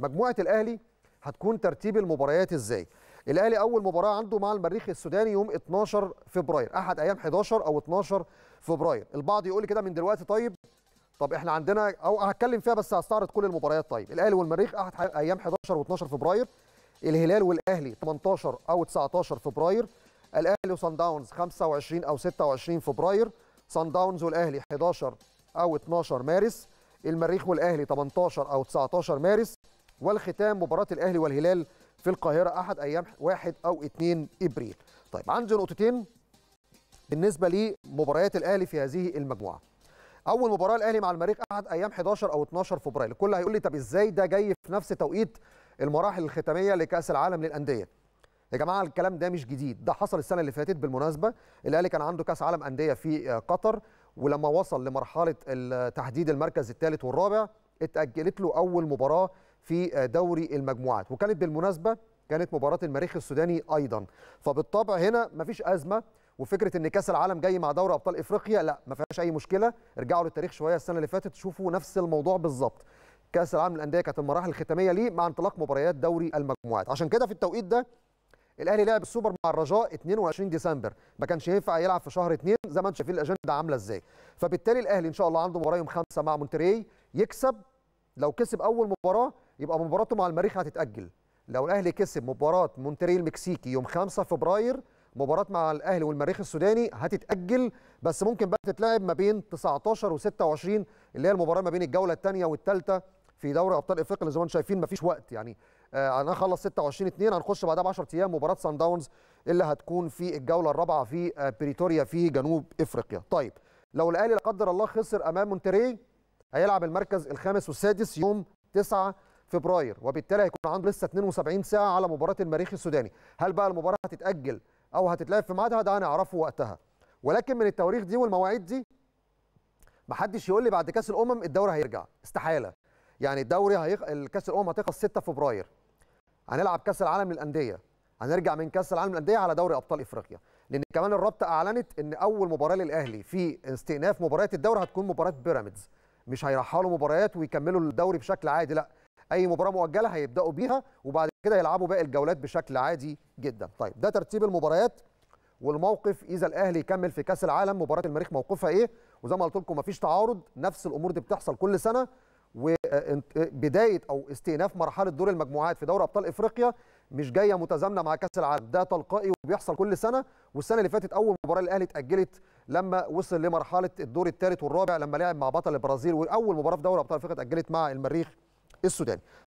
مجموعه الاهلي هتكون ترتيب المباريات ازاي الاهلي اول مباراه عنده مع المريخ السوداني يوم 12 فبراير احد ايام 11 او 12 فبراير البعض يقول لي كده من دلوقتي طيب طب احنا عندنا او هتكلم فيها بس هستعرض كل المباريات طيب الاهلي والمريخ احد ايام 11 و12 فبراير الهلال والاهلي 18 او 19 فبراير الاهلي وصن داونز 25 او 26 فبراير صن داونز والاهلي 11 او 12 مارس المريخ والاهلي 18 او 19 مارس والختام مباراة الأهلي والهلال في القاهرة أحد أيام واحد أو 2 إبريل طيب عندي نقطتين بالنسبة لمباريات الأهلي في هذه المجموعة أول مباراة الأهلي مع المريخ أحد أيام 11 أو 12 فبراير الكل هيقول لي طب إزاي ده جاي في نفس توقيت المراحل الختامية لكأس العالم للأندية يا جماعه الكلام ده مش جديد ده حصل السنه اللي فاتت بالمناسبه الاهلي كان عنده كاس عالم انديه في آه، قطر ولما وصل لمرحله تحديد المركز الثالث والرابع اتاجلت له اول مباراه في آه، دوري المجموعات وكانت بالمناسبه كانت مباراه المريخ السوداني ايضا فبالطبع هنا مفيش ازمه وفكره ان كاس العالم جاي مع دوري ابطال افريقيا لا ما فيهاش اي مشكله ارجعوا للتاريخ شويه السنه اللي فاتت شوفوا نفس الموضوع بالظبط كاس العالم للانديه كانت المراحل الختاميه ليه مع انطلاق مباريات دوري المجموعات عشان كده في التوقيت ده الاهلي لعب السوبر مع الرجاء 22 ديسمبر ما كانش ينفع يلعب في شهر 2 زي ما انتم شايفين الاجنده عامله ازاي فبالتالي الاهلي ان شاء الله عنده مباراه يوم 5 مع مونتريي يكسب لو كسب اول مباراه يبقى مباراته مع المريخ هتتاجل لو الاهلي كسب مباراه مونتري المكسيكي يوم 5 فبراير مباراه مع الاهلي والمريخ السوداني هتتاجل بس ممكن بقى تتلعب ما بين 19 و26 اللي هي المباراه ما بين الجوله الثانيه والثالثه في دوري ابطال افريقيا اللي زي ما انتم شايفين مفيش وقت يعني أنا آه، هنخلص 26 2 هنخش بعدها ب 10 ايام مباراه سان داونز اللي هتكون في الجوله الرابعه في آه، بريتوريا في جنوب افريقيا طيب لو الاهلي لا قدر الله خسر امام مونتري هيلعب المركز الخامس والسادس يوم 9 فبراير وبالتالي هيكون عنده لسه 72 ساعه على مباراه المريخ السوداني هل بقى المباراه هتتاجل او هتتلعب في ميعادها ده هنعرفه وقتها ولكن من التواريخ دي والمواعيد دي محدش يقول لي بعد كاس الامم الدوري هيرجع استحاله يعني الدوري هيخ... كاس الامم هتخلص 6 فبراير هنلعب كاس العالم للانديه هنرجع من كاس العالم للانديه على دوري ابطال افريقيا لان كمان الرابطه اعلنت ان اول مباراه للاهلي في استئناف مباريات الدوري هتكون مباراه بيراميدز مش هيرحلوا مباريات ويكملوا الدوري بشكل عادي لا اي مباراه مؤجله هيبداوا بيها وبعد كده يلعبوا باقي الجولات بشكل عادي جدا طيب ده ترتيب المباريات والموقف اذا الاهلي يكمل في كاس العالم مباراه المريخ موقفها ايه وزي ما قلت لكم مفيش تعارض نفس الامور دي بتحصل كل سنه وبدايه آه، آه، او استئناف مرحله دور المجموعات في دوري ابطال افريقيا مش جايه متزامنه مع كاس العالم ده تلقائي وبيحصل كل سنه والسنه اللي فاتت اول مباراه الاهلي اتاجلت لما وصل لمرحله الدور الثالث والرابع لما لعب مع بطل البرازيل واول مباراه في دوري ابطال افريقيا اتاجلت مع المريخ السوداني